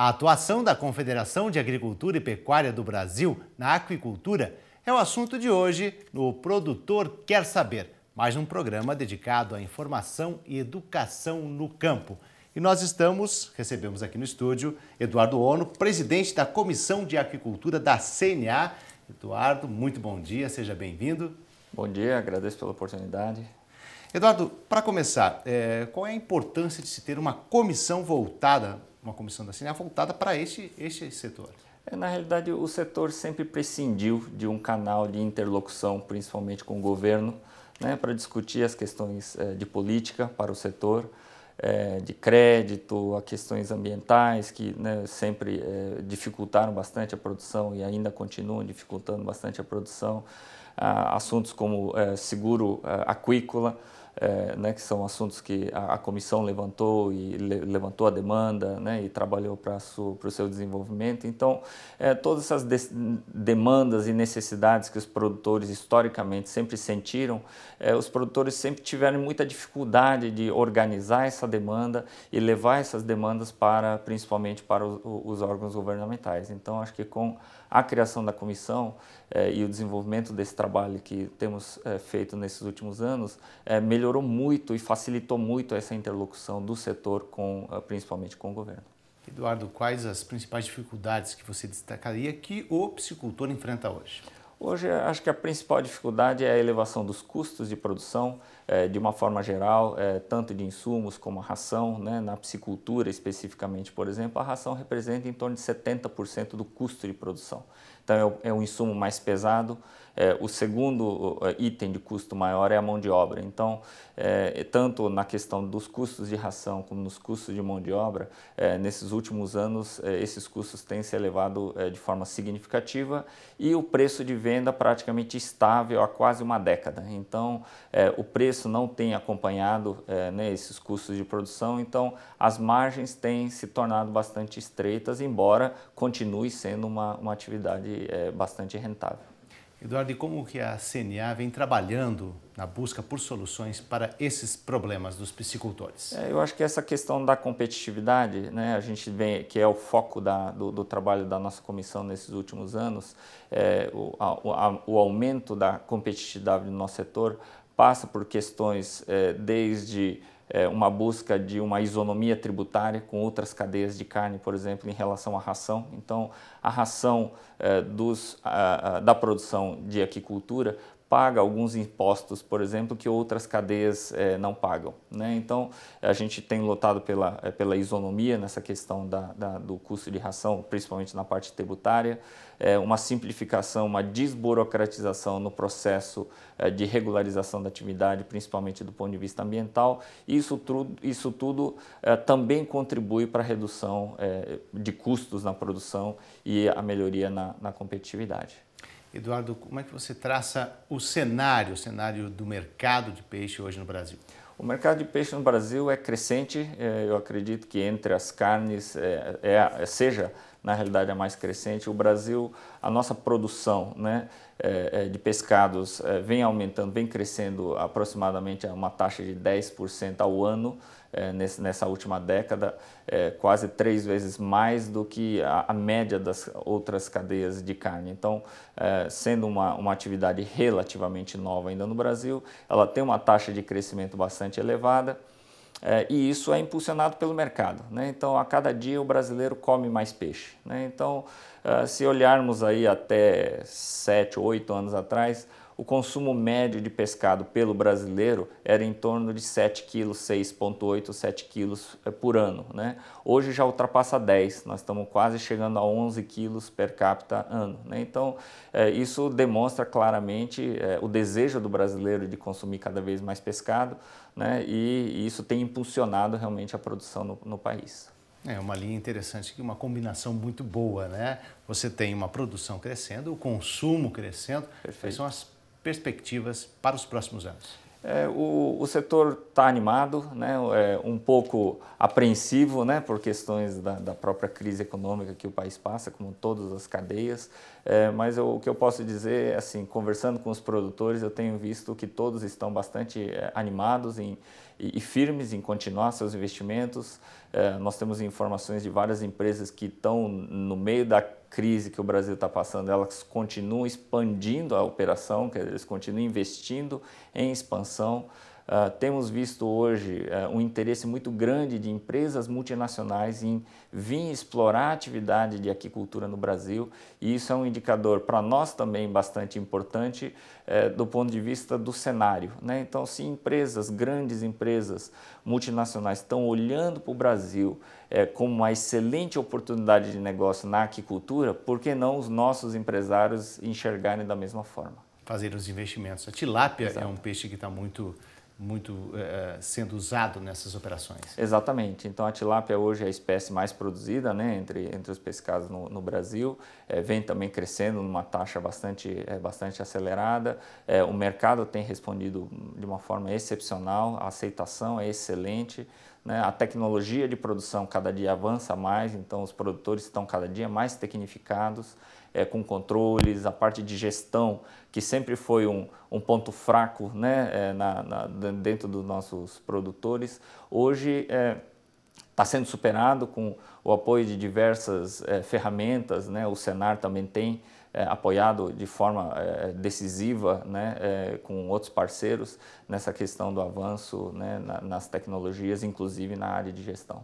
A atuação da Confederação de Agricultura e Pecuária do Brasil na aquicultura é o assunto de hoje no Produtor Quer Saber, mais um programa dedicado à informação e educação no campo. E nós estamos, recebemos aqui no estúdio, Eduardo Ono, presidente da Comissão de Aquicultura da CNA. Eduardo, muito bom dia, seja bem-vindo. Bom dia, agradeço pela oportunidade. Eduardo, para começar, é, qual é a importância de se ter uma comissão voltada uma comissão da é voltada para esse, esse setor? É, na realidade, o setor sempre prescindiu de um canal de interlocução, principalmente com o governo, né, para discutir as questões é, de política para o setor, é, de crédito, a questões ambientais, que né, sempre dificultaram bastante a produção e ainda continuam dificultando bastante a produção, assuntos como seguro aquícola é, né, que são assuntos que a, a comissão levantou e le, levantou a demanda né, e trabalhou para o seu desenvolvimento. Então, é, todas essas de, demandas e necessidades que os produtores historicamente sempre sentiram, é, os produtores sempre tiveram muita dificuldade de organizar essa demanda e levar essas demandas para, principalmente para os órgãos governamentais. Então, acho que com a criação da comissão eh, e o desenvolvimento desse trabalho que temos eh, feito nesses últimos anos eh, melhorou muito e facilitou muito essa interlocução do setor com, principalmente com o governo. Eduardo, quais as principais dificuldades que você destacaria que o psicultor enfrenta hoje? Hoje, eh, acho que a principal dificuldade é a elevação dos custos de produção, eh, de uma forma geral, eh, tanto de insumos como a ração. Né? Na piscicultura, especificamente, por exemplo, a ração representa em torno de 70% do custo de produção. Então, é um é insumo mais pesado. o segundo item de custo maior é a mão de obra. Então, tanto na questão dos custos de ração como nos custos de mão de obra, nesses últimos anos, esses custos têm se elevado de forma significativa e o preço de venda venda praticamente estável há quase uma década. Então, é, o preço não tem acompanhado é, né, esses custos de produção, então as margens têm se tornado bastante estreitas, embora continue sendo uma, uma atividade é, bastante rentável. Eduardo, e como que a CNA vem trabalhando na busca por soluções para esses problemas dos piscicultores? É, eu acho que essa questão da competitividade, né, a gente vem, que é o foco da, do, do, trabalho da nossa comissão nesses últimos anos, é, o, a, o aumento da competitividade no nosso setor passa por questões é, desde é, uma busca de uma isonomia tributária com outras cadeias de carne, por exemplo, em relação à ração. Então, a ração é, dos, a, a, da produção de aquicultura paga alguns impostos, por exemplo, que outras cadeias é, não pagam. Né? Então, a gente tem lotado pela, é, pela isonomia nessa questão da, da, do custo de ração, principalmente na parte tributária, é, uma simplificação, uma desburocratização no processo é, de regularização da atividade, principalmente do ponto de vista ambiental. Isso, tudo, isso tudo é, também contribui para a redução é, de custos na produção e a melhoria na, na competitividade. Eduardo, como é que você traça o cenário, o cenário do mercado de peixe hoje no Brasil? O mercado de peixe no Brasil é crescente. É, eu acredito que entre as carnes é, é, seja na realidade é mais crescente. O Brasil, a nossa produção né, é, é, de pescados é, vem aumentando, vem crescendo aproximadamente a uma taxa de 10% ao ano nessa última década, quase três vezes mais do que a, média das outras cadeias de carne. Então, sendo uma, uma atividade relativamente nova ainda no Brasil, ela tem uma taxa de crescimento bastante elevada. É, e isso é impulsionado pelo mercado. Né? Então, a cada dia o brasileiro come mais peixe. Né? Então, é, se olharmos aí até 7, 8 anos atrás, o consumo médio de pescado pelo brasileiro era em torno de 7 quilos, 6,8, 7 quilos eh, por ano. Né? Hoje já ultrapassa 10, nós estamos quase chegando a 11 quilos per capita ano. Né? Então, é, isso demonstra claramente é, o desejo do brasileiro de consumir cada vez mais pescado né? e, e isso tem impulsionado realmente a produção no, no país. É uma linha interessante, uma combinação muito boa, né? Você tem uma produção crescendo, o consumo crescendo, Perfeito. são as perspectivas para os próximos anos? É, o, o, setor está animado, né? É, um pouco apreensivo né? por questões da, da, própria crise econômica que o país passa, como todas as cadeias, é, mas eu, o que eu posso dizer, assim, conversando com os produtores, eu tenho visto que todos estão bastante é, animados em, e, e, firmes em continuar seus investimentos. É, nós temos informações de várias empresas que estão no meio da crise que o Brasil está passando, elas continuam expandindo a operação, quer dizer, eles continuam investindo em expansão. Uh, temos visto hoje uh, um interesse muito grande de empresas multinacionais em vir explorar a atividade de aquicultura no Brasil, e isso é um indicador para nós também bastante importante uh, do ponto de vista do cenário. Né? Então, se empresas, grandes empresas multinacionais, estão olhando para o Brasil eh, como uma excelente oportunidade de negócio na aquicultura, por que não os nossos empresários enxergarem da mesma forma? Fazer os investimentos. A tilápia é Exato. é um peixe que está muito muito uh, sendo usado nessas operações. Exatamente. Então a tilápia hoje é a espécie mais produzida né, entre, entre os pescados no, no Brasil, é, vem também crescendo numa taxa bastante, é, bastante acelerada. É, o mercado tem respondido de uma forma excepcional, a aceitação é excelente. Né? A tecnologia de produção cada dia avança mais, então os produtores estão cada dia mais tecnificados é, com controles, a parte de gestão, que sempre foi um, um ponto fraco né, é, na, na, dentro dos nossos produtores, hoje está é, sendo superado com o apoio de diversas é, ferramentas, né? o Senar também tem é, apoiado de forma é, decisiva né, é, com outros parceiros nessa questão do avanço né, na, nas tecnologias, inclusive na área de gestão.